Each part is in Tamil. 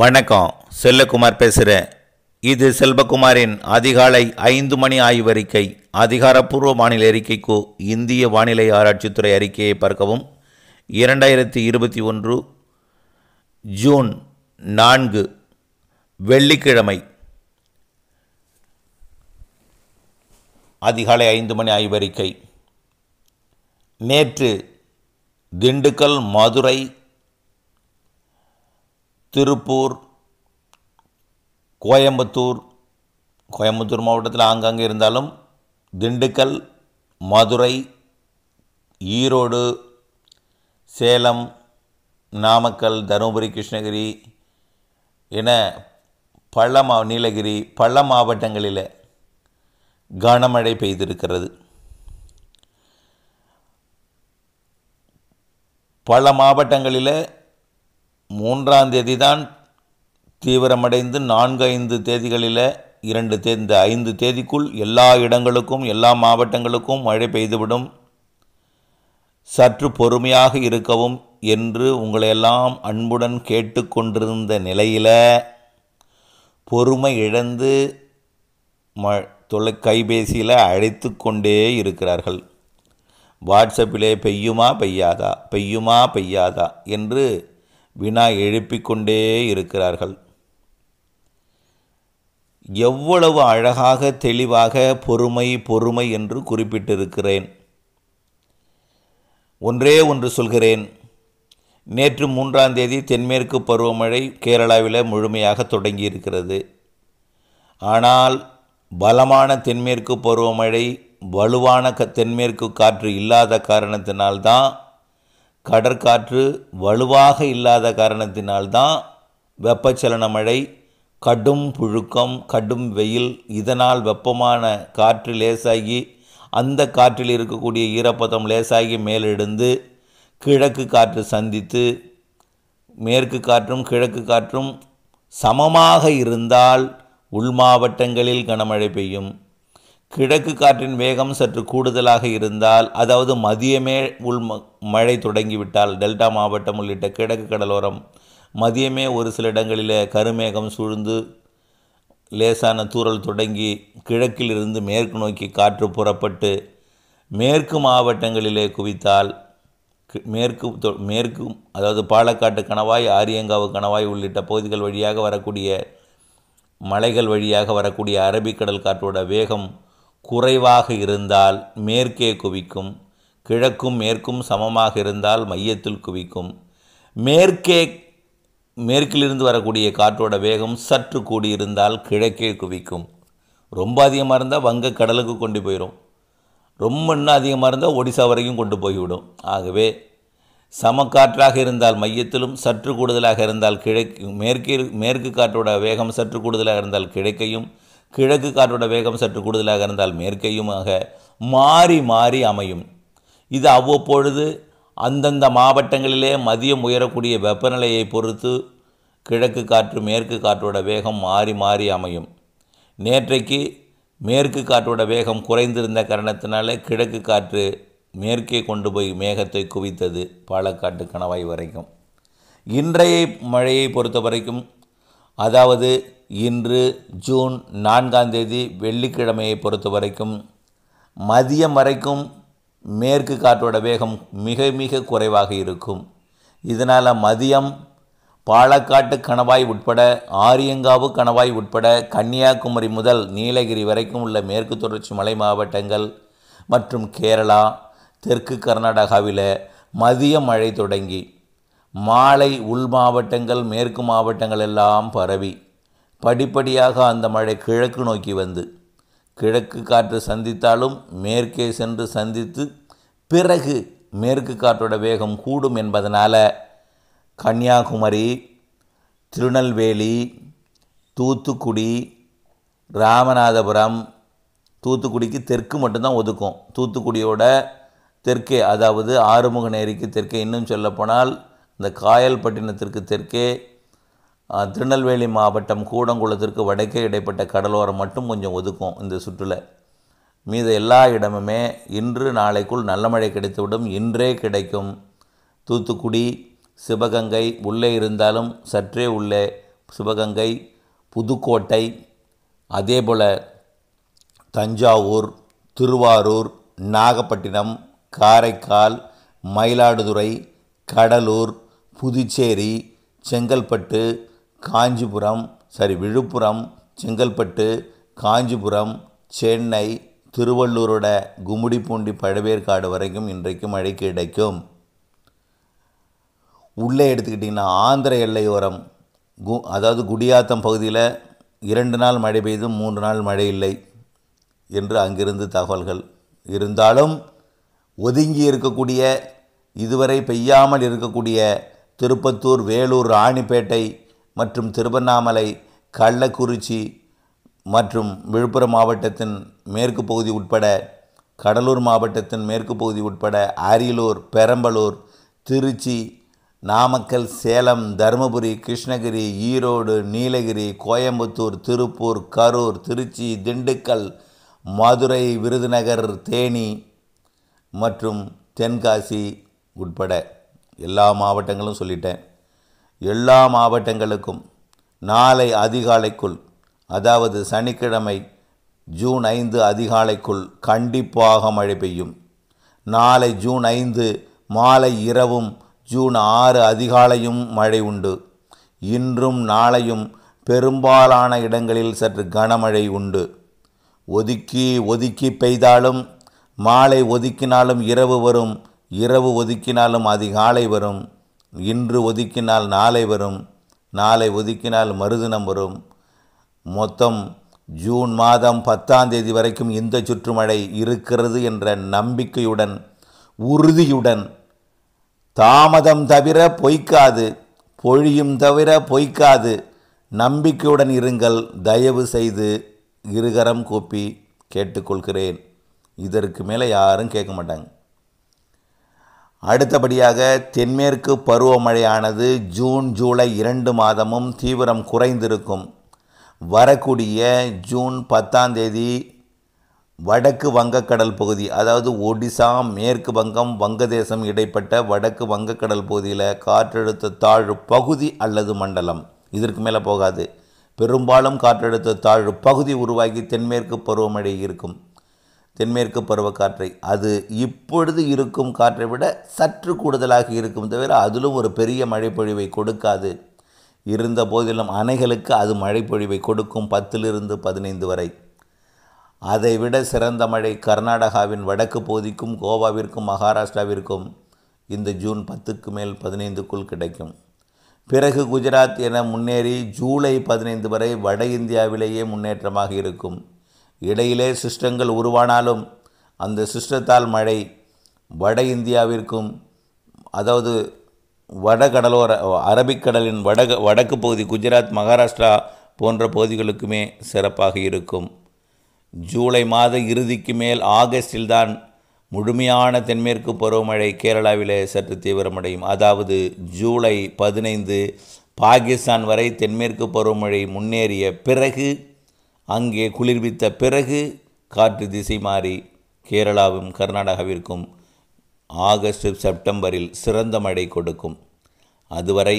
வணக்கம் செல்லக்குமார் பேசுகிறேன் இது செல்வகுமாரின் அதிகாலை ஐந்து மணி ஆய்வறிக்கை அதிகாரப்பூர்வ வானிலை அறிக்கைக்கு இந்திய வானிலை ஆராய்ச்சித்துறை அறிக்கையை பார்க்கவும் இரண்டாயிரத்தி இருபத்தி ஒன்று ஜூன் நான்கு வெள்ளிக்கிழமை அதிகாலை ஐந்து மணி ஆய்வறிக்கை நேற்று திண்டுக்கல் மதுரை திருப்பூர் கோயம்புத்தூர் கோயம்புத்தூர் மாவட்டத்தில் ஆங்காங்கே இருந்தாலும் திண்டுக்கல் மதுரை ஈரோடு சேலம் நாமக்கல் தருமபுரி கிருஷ்ணகிரி என பல மா நீலகிரி பல மாவட்டங்களில் கனமழை பெய்திருக்கிறது பல மாவட்டங்களில் மூன்றாம் தேதி தான் தீவிரமடைந்து நான்கு ஐந்து தேதிகளில் இரண்டு தே இந்த ஐந்து தேதிக்குள் எல்லா இடங்களுக்கும் எல்லா மாவட்டங்களுக்கும் மழை பெய்துவிடும் சற்று பொறுமையாக இருக்கவும் என்று உங்களையெல்லாம் அன்புடன் கேட்டுக்கொண்டிருந்த நிலையில் பொறுமை இழந்து ம தொலை கைபேசியில் அழைத்து கொண்டே இருக்கிறார்கள் வாட்ஸ்அப்பிலே பெய்யுமா பெய்யாதா பெய்யுமா பெய்யாதா என்று வினா எழுப்பிக் கொண்டே இருக்கிறார்கள் எவ்வளவு அழகாக தெளிவாக பொறுமை பொறுமை என்று குறிப்பிட்டிருக்கிறேன் ஒன்றே ஒன்று சொல்கிறேன் நேற்று மூன்றாம் தேதி தென்மேற்கு பருவமழை கேரளாவில் முழுமையாக தொடங்கியிருக்கிறது ஆனால் பலமான தென்மேற்கு பருவமழை வலுவான க தென்மேற்கு காற்று இல்லாத காரணத்தினால்தான் கடற்காற்று வலுவாக இல்லாத காரணத்தினால்தான் வெப்பச்சலன மழை கடும் புழுக்கம் கடும் வெயில் இதனால் வெப்பமான காற்று லேசாகி அந்த காற்றில் இருக்கக்கூடிய ஈரப்பதம் லேசாகி மேலெழுந்து கிழக்கு காற்று சந்தித்து மேற்கு காற்றும் கிழக்கு காற்றும் சமமாக இருந்தால் உள் மாவட்டங்களில் கனமழை பெய்யும் கிழக்கு காற்றின் வேகம் சற்று கூடுதலாக இருந்தால் அதாவது மதியமே உள் மழை தொடங்கிவிட்டால் டெல்டா மாவட்டம் உள்ளிட்ட கிழக்கு கடலோரம் மதியமே ஒரு சில இடங்களில் கருமேகம் சூழ்ந்து லேசான தூறல் தொடங்கி கிழக்கிலிருந்து மேற்கு நோக்கி காற்று புறப்பட்டு மேற்கு மாவட்டங்களிலே குவித்தால் மேற்கு மேற்கு அதாவது பாலக்காட்டு கணவாய் ஆரியங்காவு கணவாய் உள்ளிட்ட பகுதிகள் வழியாக வரக்கூடிய மலைகள் வழியாக வரக்கூடிய அரபிக்கடல் காற்றோட வேகம் குறைவாக இருந்தால் மேற்கே குவிக்கும் கிழக்கும் மேற்கும் சமமாக இருந்தால் மையத்தில் குவிக்கும் மேற்கே மேற்கிலிருந்து வரக்கூடிய காற்றோட வேகம் சற்று கூடியிருந்தால் கிழக்கே குவிக்கும் ரொம்ப அதிகமாக இருந்தால் வங்க கடலுக்கு கொண்டு போயிடும் ரொம்ப இன்னும் அதிகமாக இருந்தால் ஒடிசா வரைக்கும் கொண்டு போய்விடும் ஆகவே சமக்காற்றாக இருந்தால் மையத்திலும் சற்று கூடுதலாக இருந்தால் கிழக்கு மேற்கே மேற்கு காற்றோட வேகம் சற்று கூடுதலாக இருந்தால் கிழக்கையும் கிழக்கு காற்றோட வேகம் சற்று கூடுதலாக இருந்தால் மேற்கையுமாக மாறி மாறி அமையும் இது அவ்வப்பொழுது அந்தந்த மாவட்டங்களிலே மதியம் உயரக்கூடிய வெப்பநிலையை பொறுத்து கிழக்கு காற்று மேற்கு காற்றோட வேகம் மாறி மாறி அமையும் நேற்றைக்கு மேற்கு காற்றோட வேகம் குறைந்திருந்த காரணத்தினாலே கிழக்கு காற்று மேற்கே கொண்டு போய் மேகத்தை குவித்தது பாலக்காட்டு கணவாய் வரைக்கும் இன்றைய மழையை பொறுத்த வரைக்கும் அதாவது இன்று ஜூன் நான்காம் தேதி வெள்ளிக்கிழமையை பொறுத்த வரைக்கும் மதியம் வரைக்கும் மேற்கு காற்றோட வேகம் மிக மிக குறைவாக இருக்கும் இதனால் மதியம் பாலக்காட்டு கணவாய் உட்பட ஆரியங்காவு கணவாய் உட்பட கன்னியாகுமரி முதல் நீலகிரி வரைக்கும் உள்ள மேற்கு தொடர்ச்சி மலை மாவட்டங்கள் மற்றும் கேரளா தெற்கு கர்நாடகாவில் மதிய மழை தொடங்கி மாலை உள் மாவட்டங்கள் மேற்கு மாவட்டங்கள் எல்லாம் பரவி படிப்படியாக அந்த மழை கிழக்கு நோக்கி வந்து கிழக்கு காற்று சந்தித்தாலும் மேற்கே சென்று சந்தித்து பிறகு மேற்கு காற்றோட வேகம் கூடும் என்பதனால் கன்னியாகுமரி திருநெல்வேலி தூத்துக்குடி ராமநாதபுரம் தூத்துக்குடிக்கு தெற்கு மட்டும்தான் ஒதுக்கும் தூத்துக்குடியோட தெற்கே அதாவது ஆறுமுகநேரிக்கு தெற்கே இன்னும் சொல்லப்போனால் இந்த காயல்பட்டினத்திற்கு தெற்கே திருநெல்வேலி மாவட்டம் கூடங்குளத்திற்கு வடக்கே இடைப்பட்ட கடலோரம் மட்டும் கொஞ்சம் ஒதுக்கும் இந்த சுற்றுல மீத எல்லா இடமுமே இன்று நாளைக்குள் நல்ல மழை கிடைத்துவிடும் இன்றே கிடைக்கும் தூத்துக்குடி சிவகங்கை உள்ளே இருந்தாலும் சற்றே உள்ளே சிவகங்கை புதுக்கோட்டை அதேபோல் தஞ்சாவூர் திருவாரூர் நாகப்பட்டினம் காரைக்கால் மயிலாடுதுறை கடலூர் புதுச்சேரி செங்கல்பட்டு காஞ்சிபுரம் சாரி விழுப்புரம் செங்கல்பட்டு காஞ்சிபுரம் சென்னை திருவள்ளூரோட கும்முடிப்பூண்டி பழவேற்காடு வரைக்கும் இன்றைக்கு மழை கிடைக்கும் உள்ளே எடுத்துக்கிட்டிங்கன்னா ஆந்திர எல்லையோரம் கு அதாவது குடியாத்தம் பகுதியில் இரண்டு நாள் மழை பெய்து மூன்று நாள் மழை இல்லை என்று அங்கிருந்து தகவல்கள் இருந்தாலும் ஒதுங்கி இருக்கக்கூடிய இதுவரை பெய்யாமல் இருக்கக்கூடிய திருப்பத்தூர் வேலூர் ராணிப்பேட்டை மற்றும் திருவண்ணாமலை கள்ளக்குறிச்சி மற்றும் விழுப்புரம் மாவட்டத்தின் மேற்கு பகுதி உட்பட கடலூர் மாவட்டத்தின் மேற்கு பகுதி உட்பட அரியலூர் பெரம்பலூர் திருச்சி நாமக்கல் சேலம் தருமபுரி கிருஷ்ணகிரி ஈரோடு நீலகிரி கோயம்புத்தூர் திருப்பூர் கரூர் திருச்சி திண்டுக்கல் மதுரை விருதுநகர் தேனி மற்றும் தென்காசி உட்பட எல்லா மாவட்டங்களும் சொல்லிட்டேன் எல்லா மாவட்டங்களுக்கும் நாளை அதிகாலைக்குள் அதாவது சனிக்கிழமை ஜூன் ஐந்து அதிகாலைக்குள் கண்டிப்பாக மழை பெய்யும் நாளை ஜூன் ஐந்து மாலை இரவும் ஜூன் ஆறு அதிகாலையும் மழை உண்டு இன்றும் நாளையும் பெரும்பாலான இடங்களில் சற்று கனமழை உண்டு ஒதுக்கி ஒதுக்கி பெய்தாலும் மாலை ஒதுக்கினாலும் இரவு வரும் இரவு ஒதுக்கினாலும் அதிகாலை வரும் இன்று ஒதுக்கினால் நாளை வரும் நாளை ஒதுக்கினால் மறுதினம் வரும் மொத்தம் ஜூன் மாதம் பத்தாம் தேதி வரைக்கும் இந்த சுற்றுமழை இருக்கிறது என்ற நம்பிக்கையுடன் உறுதியுடன் தாமதம் தவிர பொய்க்காது பொழியும் தவிர பொய்க்காது நம்பிக்கையுடன் இருங்கள் தயவு செய்து இருகரம் கூப்பி கேட்டுக்கொள்கிறேன் இதற்கு மேலே யாரும் கேட்க மாட்டாங்க அடுத்தபடியாக தென்மேற்கு பருவமழையானது ஜூன் ஜூலை இரண்டு மாதமும் தீவிரம் குறைந்திருக்கும் வரக்கூடிய ஜூன் பத்தாம் தேதி வடக்கு வங்கக்கடல் பகுதி அதாவது ஒடிசா மேற்கு வங்கம் வங்கதேசம் இடைப்பட்ட வடக்கு வங்கக்கடல் பகுதியில் காற்றழுத்த தாழ்வு பகுதி அல்லது மண்டலம் இதற்கு மேலே போகாது பெரும்பாலும் காற்றழுத்த தாழ்வு பகுதி உருவாகி தென்மேற்கு பருவமழை இருக்கும் தென்மேற்கு பருவக்காற்றை அது இப்பொழுது இருக்கும் காற்றை விட சற்று கூடுதலாக இருக்கும் தவிர அதிலும் ஒரு பெரிய மழைப்பொழிவை கொடுக்காது இருந்த போதிலும் அணைகளுக்கு அது மழைப்பொழிவை கொடுக்கும் பத்திலிருந்து பதினைந்து வரை அதைவிட சிறந்த மழை கர்நாடகாவின் வடக்கு பகுதிக்கும் கோவாவிற்கும் மகாராஷ்டிராவிற்கும் இந்த ஜூன் பத்துக்கு மேல் பதினைந்துக்குள் கிடைக்கும் பிறகு குஜராத் என முன்னேறி ஜூலை பதினைந்து வரை வட இந்தியாவிலேயே முன்னேற்றமாக இருக்கும் இடையிலே சிஸ்டங்கள் உருவானாலும் அந்த சிஸ்டத்தால் மழை வட இந்தியாவிற்கும் அதாவது வடகடலோர அரபிக்கடலின் வடக வடக்கு பகுதி குஜராத் மகாராஷ்டிரா போன்ற பகுதிகளுக்குமே சிறப்பாக இருக்கும் ஜூலை மாத இறுதிக்கு மேல் ஆகஸ்டில் தான் முழுமையான தென்மேற்கு பருவமழை கேரளாவிலே சற்று தீவிரமடையும் அதாவது ஜூலை பதினைந்து பாகிஸ்தான் வரை தென்மேற்கு பருவமழை முன்னேறிய பிறகு அங்கே குளிர்வித்த பிறகு காற்று திசை மாறி கேரளாவும் கர்நாடகாவிற்கும் ஆகஸ்ட் செப்டம்பரில் சிறந்த மழை கொடுக்கும் அதுவரை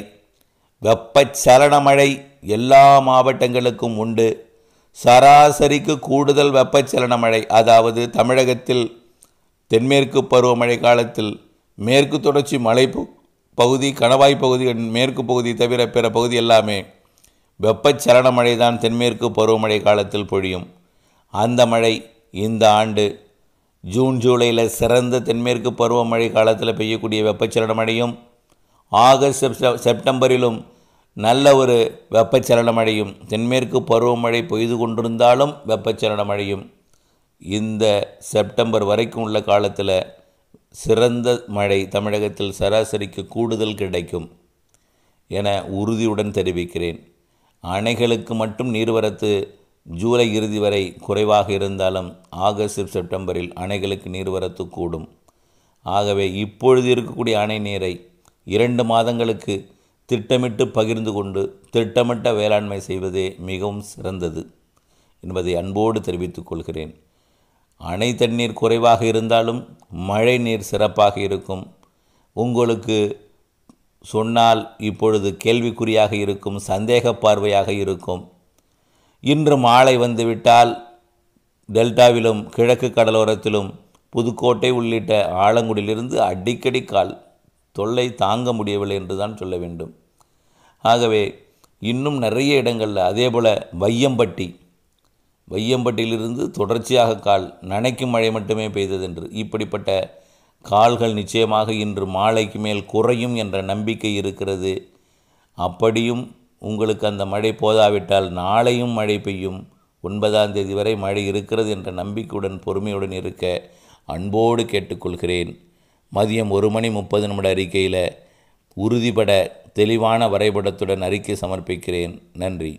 வெப்பச்சலன மழை எல்லா மாவட்டங்களுக்கும் உண்டு சராசரிக்கு கூடுதல் வெப்பச்சலன மழை அதாவது தமிழகத்தில் தென்மேற்கு பருவமழை காலத்தில் மேற்கு தொடர்ச்சி மலை பகுதி கணவாய் பகுதி மேற்கு பகுதி தவிர பிற பகுதி எல்லாமே வெப்பச்சலன மழை தான் தென்மேற்கு பருவமழை காலத்தில் பொழியும் அந்த மழை இந்த ஆண்டு ஜூன் ஜூலையில் சிறந்த தென்மேற்கு பருவமழை காலத்தில் பெய்யக்கூடிய வெப்பச்சலன மழையும் ஆகஸ்ட் செப்டம்பரிலும் நல்ல ஒரு வெப்பச்சலன மழையும் தென்மேற்கு பருவமழை பெய்து கொண்டிருந்தாலும் வெப்பச்சலன மழையும் இந்த செப்டம்பர் வரைக்கும் உள்ள காலத்தில் சிறந்த மழை தமிழகத்தில் சராசரிக்கு கூடுதல் கிடைக்கும் என உறுதியுடன் தெரிவிக்கிறேன் அணைகளுக்கு மட்டும் நீர்வரத்து ஜூலை இறுதி வரை குறைவாக இருந்தாலும் ஆகஸ்ட் செப்டம்பரில் அணைகளுக்கு நீர்வரத்து கூடும் ஆகவே இப்பொழுது இருக்கக்கூடிய அணை நீரை இரண்டு மாதங்களுக்கு திட்டமிட்டு பகிர்ந்து கொண்டு திட்டமிட்ட வேளாண்மை செய்வதே மிகவும் சிறந்தது என்பதை அன்போடு தெரிவித்துக் கொள்கிறேன் அணை தண்ணீர் குறைவாக இருந்தாலும் மழை நீர் சிறப்பாக இருக்கும் உங்களுக்கு சொன்னால் இப்பொழுது கேள்விக்குறியாக இருக்கும் சந்தேக பார்வையாக இருக்கும் இன்று மாலை வந்துவிட்டால் டெல்டாவிலும் கிழக்கு கடலோரத்திலும் புதுக்கோட்டை உள்ளிட்ட ஆலங்குடியிலிருந்து அடிக்கடி கால் தொல்லை தாங்க முடியவில்லை என்று தான் சொல்ல வேண்டும் ஆகவே இன்னும் நிறைய இடங்களில் அதேபோல் வையம்பட்டி வையம்பட்டியிலிருந்து தொடர்ச்சியாக கால் நனைக்கும் மழை மட்டுமே பெய்ததென்று இப்படிப்பட்ட கால்கள் நிச்சயமாக இன்று மாலைக்கு மேல் குறையும் என்ற நம்பிக்கை இருக்கிறது அப்படியும் உங்களுக்கு அந்த மழை போதாவிட்டால் நாளையும் மழை பெய்யும் ஒன்பதாம் தேதி வரை மழை இருக்கிறது என்ற நம்பிக்கையுடன் பொறுமையுடன் இருக்க அன்போடு கேட்டுக்கொள்கிறேன் மதியம் ஒரு மணி முப்பது நிமிட அறிக்கையில் உறுதிபட தெளிவான வரைபடத்துடன் அறிக்கை சமர்ப்பிக்கிறேன் நன்றி